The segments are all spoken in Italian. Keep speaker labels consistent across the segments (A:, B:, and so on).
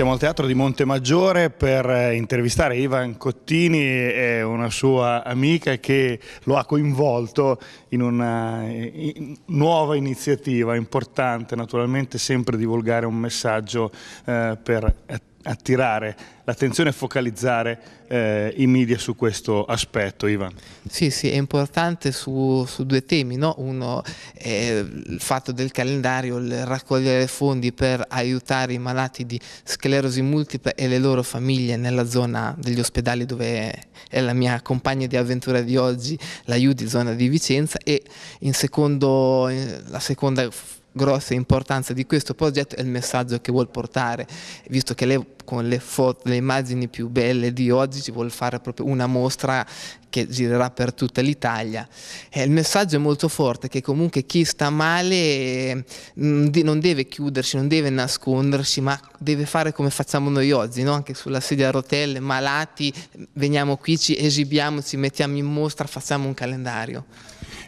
A: Siamo al Teatro di Monte Maggiore per eh, intervistare Ivan Cottini e una sua amica che lo ha coinvolto in una eh, nuova iniziativa importante, naturalmente sempre divulgare un messaggio eh, per attirare l'attenzione e focalizzare eh, i media su questo aspetto, Ivan.
B: Sì, sì, è importante su, su due temi, no? uno è il fatto del calendario, il raccogliere fondi per aiutare i malati di sclerosi multipla e le loro famiglie nella zona degli ospedali dove è la mia compagna di avventura di oggi, la UDI, zona di Vicenza, e in secondo, la seconda grossa importanza di questo progetto è il messaggio che vuol portare, visto che lei con le foto, le immagini più belle di oggi ci vuole fare proprio una mostra che girerà per tutta l'Italia. Eh, il messaggio è molto forte che comunque chi sta male mm, non deve chiudersi, non deve nascondersi, ma deve fare come facciamo noi oggi, no? anche sulla sedia a rotelle, malati, veniamo qui, ci esibiamo, ci mettiamo in mostra, facciamo un calendario.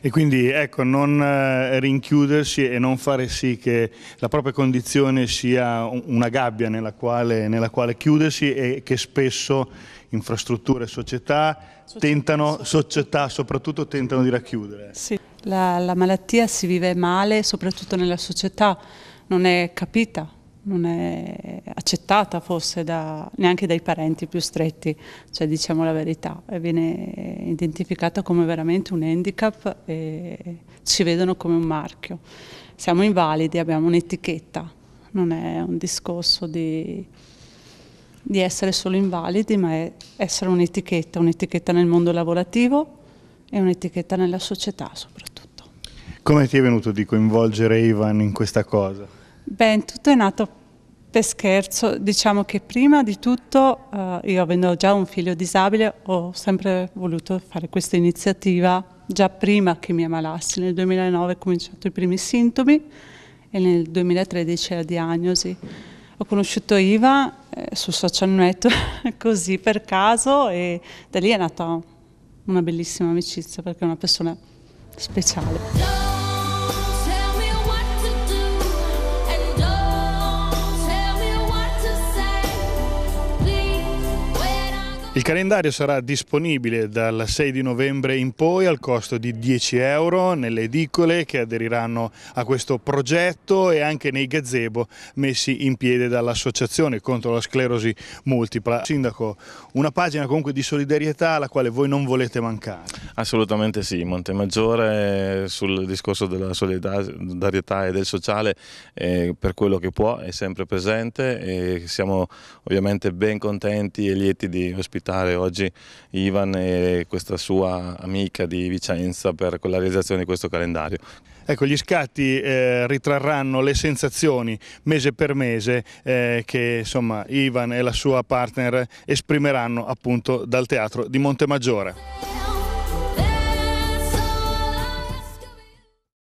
A: E quindi ecco, non eh, rinchiudersi e non fare sì che la propria condizione sia una gabbia nella quale, nella quale chiudersi e che spesso infrastrutture e società, tentano, società soprattutto tentano di racchiudere. Sì.
C: La, la malattia si vive male soprattutto nella società, non è capita, non è accettata forse da, neanche dai parenti più stretti, cioè diciamo la verità, viene identificata come veramente un handicap e ci vedono come un marchio. Siamo invalidi, abbiamo un'etichetta, non è un discorso di, di essere solo invalidi, ma è essere un'etichetta, un'etichetta nel mondo lavorativo e un'etichetta nella società soprattutto.
A: Come ti è venuto di coinvolgere Ivan in questa cosa?
C: Beh, tutto è nato per scherzo, diciamo che prima di tutto, eh, io avendo già un figlio disabile, ho sempre voluto fare questa iniziativa già prima che mi ammalassi. Nel 2009 ho cominciato i primi sintomi e nel 2013 la diagnosi. Ho conosciuto Iva eh, su social network così per caso e da lì è nata una bellissima amicizia perché è una persona speciale.
A: Il calendario sarà disponibile dal 6 di novembre in poi al costo di 10 euro nelle edicole che aderiranno a questo progetto e anche nei gazebo messi in piedi dall'Associazione contro la sclerosi multipla. Sindaco, una pagina comunque di solidarietà alla quale voi non volete mancare. Assolutamente sì, Montemaggiore sul discorso della solidarietà e del sociale eh, per quello che può è sempre presente e siamo ovviamente ben contenti e lieti di ospitare oggi Ivan e questa sua amica di Vicenza per la realizzazione di questo calendario. Ecco, gli scatti eh, ritrarranno le sensazioni mese per mese eh, che insomma, Ivan e la sua partner esprimeranno appunto dal teatro di Montemaggiore.